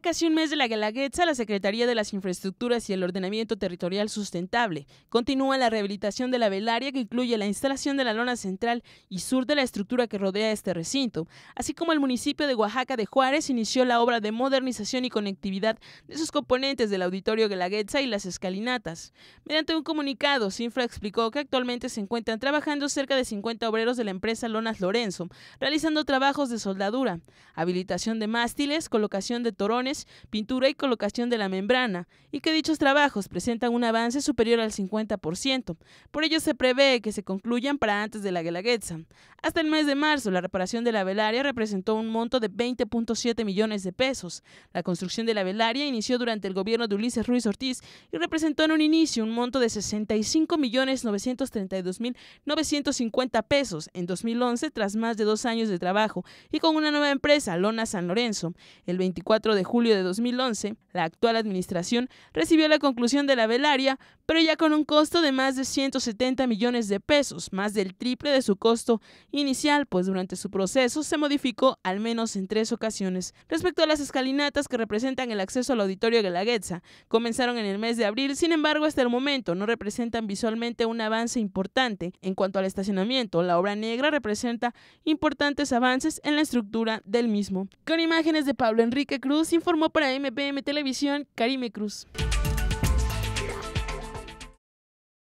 casi un mes de la Guelaguetza, la Secretaría de las Infraestructuras y el Ordenamiento Territorial Sustentable continúa la rehabilitación de la velaria que incluye la instalación de la lona central y sur de la estructura que rodea este recinto, así como el municipio de Oaxaca de Juárez inició la obra de modernización y conectividad de sus componentes del auditorio Galaguetza y las escalinatas. Mediante un comunicado, Sinfra explicó que actualmente se encuentran trabajando cerca de 50 obreros de la empresa Lonas Lorenzo, realizando trabajos de soldadura, habilitación de mástiles, colocación de torones, pintura y colocación de la membrana, y que dichos trabajos presentan un avance superior al 50%. Por ello se prevé que se concluyan para antes de la Guelaguetza. Hasta el mes de marzo, la reparación de la velaria representó un monto de 20.7 millones de pesos. La construcción de la velaria inició durante el gobierno de Ulises Ruiz Ortiz y representó en un inicio un monto de 65.932.950 pesos en 2011 tras más de dos años de trabajo y con una nueva empresa, Lona San Lorenzo. El 24 de julio julio de 2011, la actual administración recibió la conclusión de la velaria, pero ya con un costo de más de 170 millones de pesos, más del triple de su costo inicial, pues durante su proceso se modificó al menos en tres ocasiones. Respecto a las escalinatas que representan el acceso al auditorio de la Guetza, comenzaron en el mes de abril, sin embargo hasta el momento no representan visualmente un avance importante. En cuanto al estacionamiento, la obra negra representa importantes avances en la estructura del mismo. Con imágenes de Pablo Enrique Cruz, informó para MPM Televisión Karime Cruz.